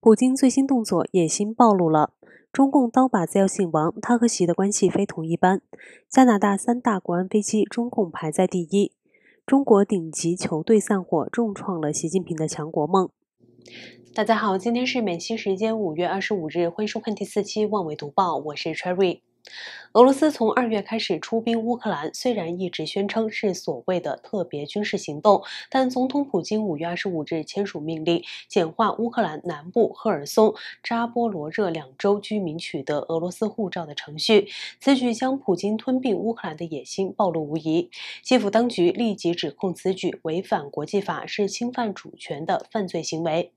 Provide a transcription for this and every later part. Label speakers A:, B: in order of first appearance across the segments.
A: 普京最新动作野心暴露了，中共刀把子要姓王，他和习的关系非同一般。加拿大三大国安飞机，中共排在第一。中国顶级球队散伙，重创了习近平的强国梦。大家好，今天是美西时间五月二十五日，迎收看第四期《万维读报》，我是 Cherry。俄罗斯从二月开始出兵乌克兰，虽然一直宣称是所谓的特别军事行动，但总统普京五月二十五日签署命令，简化乌克兰南部赫尔松、扎波罗热两州居民取得俄罗斯护照的程序。此举将普京吞并乌克兰的野心暴露无遗。基辅当局立即指控此举违反国际法，是侵犯主权的犯罪行为。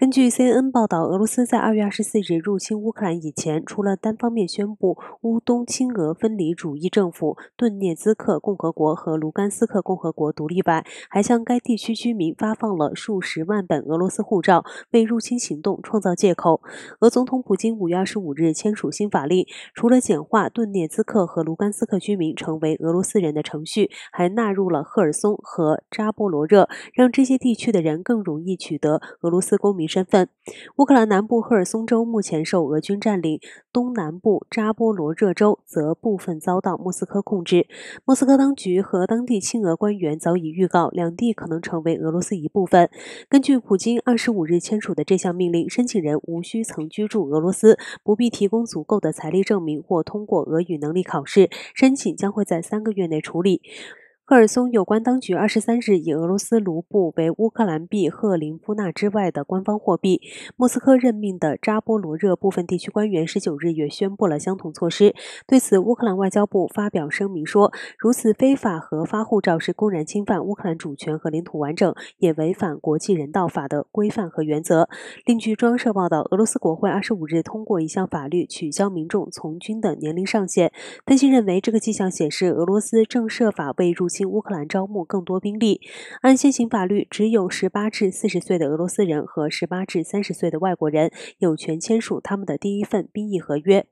A: 根据 CNN 报道，俄罗斯在二月二十四日入侵乌克兰以前，除了单方面宣布乌东亲俄分离主义政府顿涅茨克共和国和卢甘斯克共和国独立外，还向该地区居民发放了数十万本俄罗斯护照，为入侵行动创造借口。俄总统普京五月二十五日签署新法令，除了简化顿涅茨克和卢甘斯克居民成为俄罗斯人的程序，还纳入了赫尔松和扎波罗热，让这些地区的人更容易取得俄罗斯公民。身份，乌克兰南部赫尔松州目前受俄军占领，东南部扎波罗热州则部分遭到莫斯科控制。莫斯科当局和当地亲俄官员早已预告，两地可能成为俄罗斯一部分。根据普京二十五日签署的这项命令，申请人无需曾居住俄罗斯，不必提供足够的财力证明或通过俄语能力考试，申请将会在三个月内处理。赫尔松有关当局二十三日以俄罗斯卢布为乌克兰币赫林夫纳之外的官方货币。莫斯科任命的扎波罗热部分地区官员十九日也宣布了相同措施。对此，乌克兰外交部发表声明说：“如此非法核发护照是公然侵犯乌克兰主权和领土完整，也违反国际人道法的规范和原则。”另据中央社报道，俄罗斯国会二十五日通过一项法律，取消民众从军的年龄上限。分析认为，这个迹象显示俄罗斯正设法为入侵。乌克兰招募更多兵力。按现行法律，只有十八至四十岁的俄罗斯人和十八至三十岁的外国人有权签署他们的第一份兵役合约。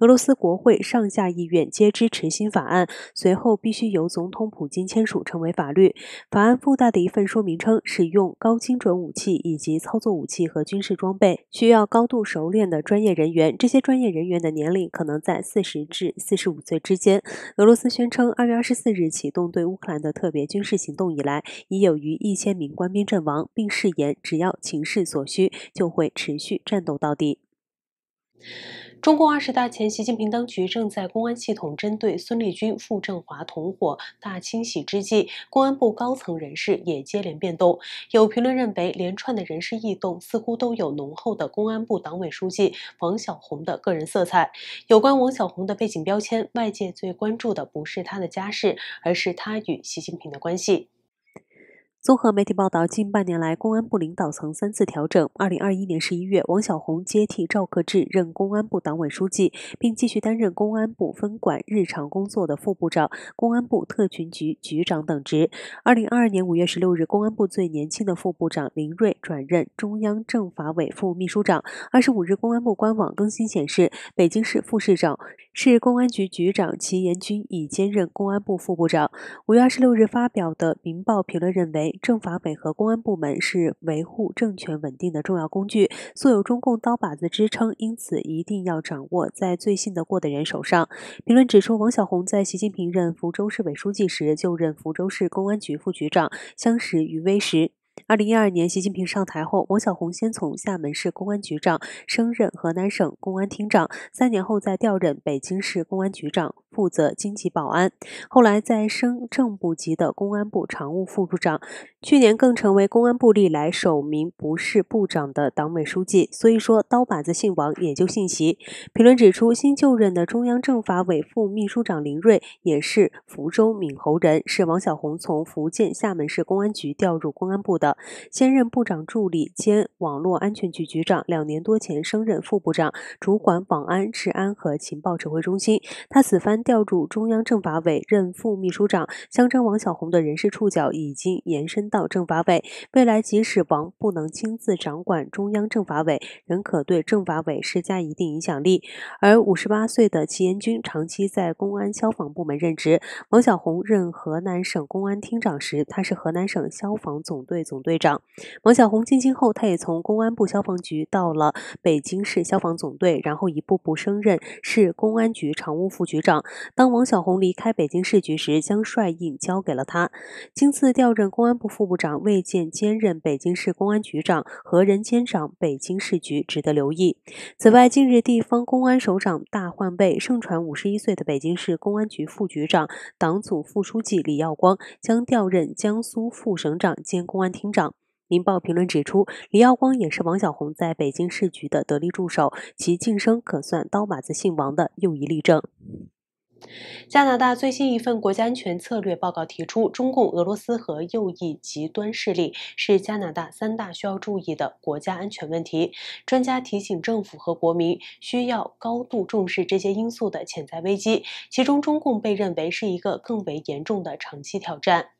A: 俄罗斯国会上下议院皆支持新法案，随后必须由总统普京签署成为法律。法案附带的一份说明称，使用高精准武器以及操作武器和军事装备需要高度熟练的专业人员，这些专业人员的年龄可能在四十至四十五岁之间。俄罗斯宣称，二月二十四日启动对乌克兰的特别军事行动以来，已有逾一千名官兵阵亡，并誓言只要情势所需，就会持续战斗到底。中共二十大前，习近平当局正在公安系统针对孙立军、傅政华同伙大清洗之际，公安部高层人士也接连变动。有评论认为，连串的人事异动似乎都有浓厚的公安部党委书记王晓红的个人色彩。有关王晓红的背景标签，外界最关注的不是他的家世，而是他与习近平的关系。综合媒体报道，近半年来，公安部领导层三次调整。二零二一年十一月，王小红接替赵克志任公安部党委书记，并继续担任公安部分管日常工作的副部长、公安部特勤局局长等职。二零二二年五月十六日，公安部最年轻的副部长林锐转任中央政法委副秘书长。二十五日，公安部官网更新显示，北京市副市长、市公安局局长齐延军已兼任公安部副部长。五月二十六日发表的《民报》评论认为。政法委和公安部门是维护政权稳定的重要工具，素有中共刀把子之称，因此一定要掌握在最信得过的人手上。评论指出，王晓红在习近平任福州市委书记时就任福州市公安局副局长，相识于微时。二零一二年，习近平上台后，王小红先从厦门市公安局长升任河南省公安厅长，三年后再调任北京市公安局长，负责经济保安。后来再升正部级的公安部常务副部长，去年更成为公安部历来首名不是部长的党委书记。所以说，刀把子姓王也就姓习。评论指出，新就任的中央政法委副秘书长林瑞也是福州闽侯人，是王小红从福建厦门市公安局调入公安部的。先任部长助理兼网络安全局局长，两年多前升任副部长，主管网安、治安和情报指挥中心。他此番调入中央政法委任副秘书长，象征王小红的人事触角已经延伸到政法委。未来即使王不能亲自掌管中央政法委，仍可对政法委施加一定影响力。而五十八岁的齐延军长期在公安消防部门任职。王小红任河南省公安厅长时，他是河南省消防总队总。总队长王小红进京后，他也从公安部消防局到了北京市消防总队，然后一步步升任市公安局常务副局长。当王小红离开北京市局时，将帅印交给了他。今次调任公安部副部长魏建兼任北京市公安局长和人监长，北京市局，值得留意。此外，近日地方公安首长大换位，盛传五十一岁的北京市公安局副局长、党组副书记李耀光将调任江苏副省长兼公安厅。厅长，《民报》评论指出，李耀光也是王小红在北京市局的得力助手，其晋升可算刀马子姓王的又一例证。加拿大最新一份国家安全策略报告提出，中共、俄罗斯和右翼极端势力是加拿大三大需要注意的国家安全问题。专家提醒政府和国民需要高度重视这些因素的潜在危机，其中中共被认为是一个更为严重的长期挑战。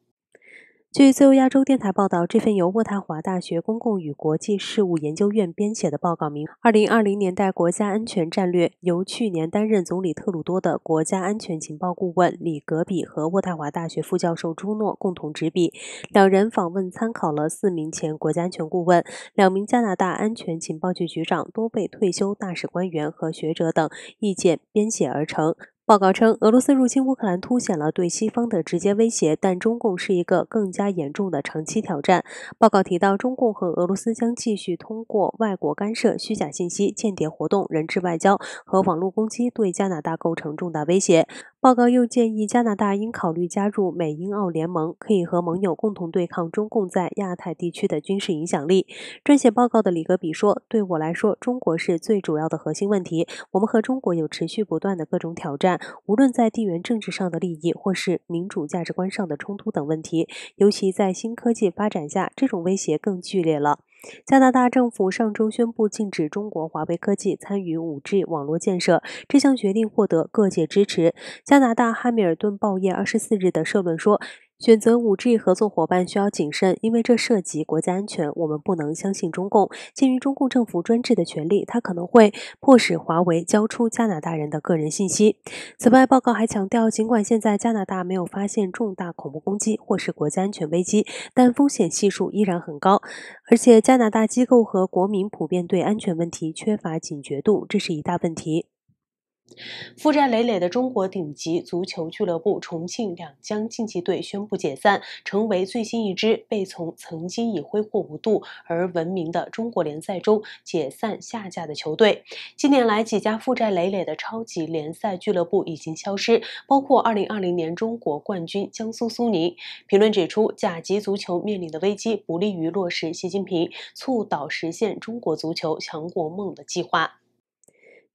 A: 据自由亚洲电台报道，这份由渥太华大学公共与国际事务研究院编写的报告，名《二零二零年代国家安全战略》，由去年担任总理特鲁多的国家安全情报顾问里格比和渥太华大学副教授朱诺共同执笔。两人访问、参考了四名前国家安全顾问、两名加拿大安全情报局局长，多被退休大使官员和学者等意见编写而成。报告称，俄罗斯入侵乌克兰凸显了对西方的直接威胁，但中共是一个更加严重的长期挑战。报告提到，中共和俄罗斯将继续通过外国干涉、虚假信息、间谍活动、人质外交和网络攻击对加拿大构成重大威胁。报告又建议加拿大应考虑加入美英澳联盟，可以和盟友共同对抗中共在亚太地区的军事影响力。撰写报告的里格比说：“对我来说，中国是最主要的核心问题。我们和中国有持续不断的各种挑战，无论在地缘政治上的利益，或是民主价值观上的冲突等问题。尤其在新科技发展下，这种威胁更剧烈了。”加拿大政府上周宣布禁止中国华为科技参与 5G 网络建设，这项决定获得各界支持。加拿大《哈密尔顿报》业二十四日的社论说。选择 5G 合作伙伴需要谨慎，因为这涉及国家安全。我们不能相信中共。鉴于中共政府专制的权力，它可能会迫使华为交出加拿大人的个人信息。此外，报告还强调，尽管现在加拿大没有发现重大恐怖攻击或是国家安全危机，但风险系数依然很高。而且，加拿大机构和国民普遍对安全问题缺乏警觉度，这是一大问题。负债累累的中国顶级足球俱乐部重庆两江竞技队宣布解散，成为最新一支被从曾经以挥霍无度而闻名的中国联赛中解散下架的球队。近年来，几家负债累累的超级联赛俱乐部已经消失，包括2020年中国冠军江苏苏宁。评论指出，甲级足球面临的危机不利于落实习近平促导实现中国足球强国梦的计划。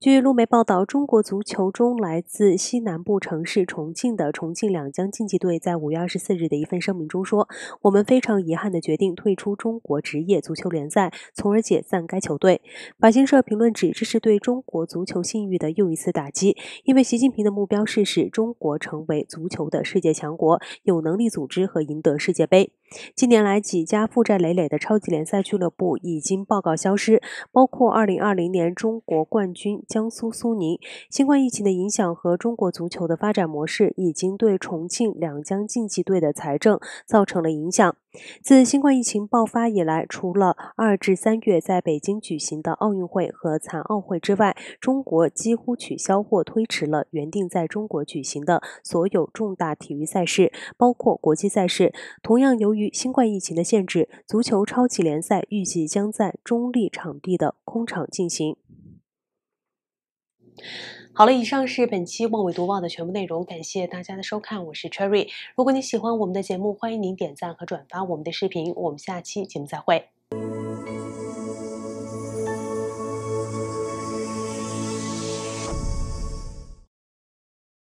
A: 据路媒报道，中国足球中来自西南部城市重庆的重庆两江竞技队在五月二十四日的一份声明中说：“我们非常遗憾地决定退出中国职业足球联赛，从而解散该球队。”法新社评论指，这是对中国足球信誉的又一次打击，因为习近平的目标是使中国成为足球的世界强国，有能力组织和赢得世界杯。近年来，几家负债累累的超级联赛俱乐部已经报告消失，包括二零二零年中国冠军。江苏苏宁新冠疫情的影响和中国足球的发展模式，已经对重庆两江竞技队的财政造成了影响。自新冠疫情爆发以来，除了二至三月在北京举行的奥运会和残奥会之外，中国几乎取消或推迟了原定在中国举行的所有重大体育赛事，包括国际赛事。同样，由于新冠疫情的限制，足球超级联赛预计将在中立场地的空场进行。好了，以上是本期《望尾读报》的全部内容，感谢大家的收看，我是 Cherry。如果你喜欢我们的节目，欢迎您点赞和转发我们的视频，我们下期节目再会。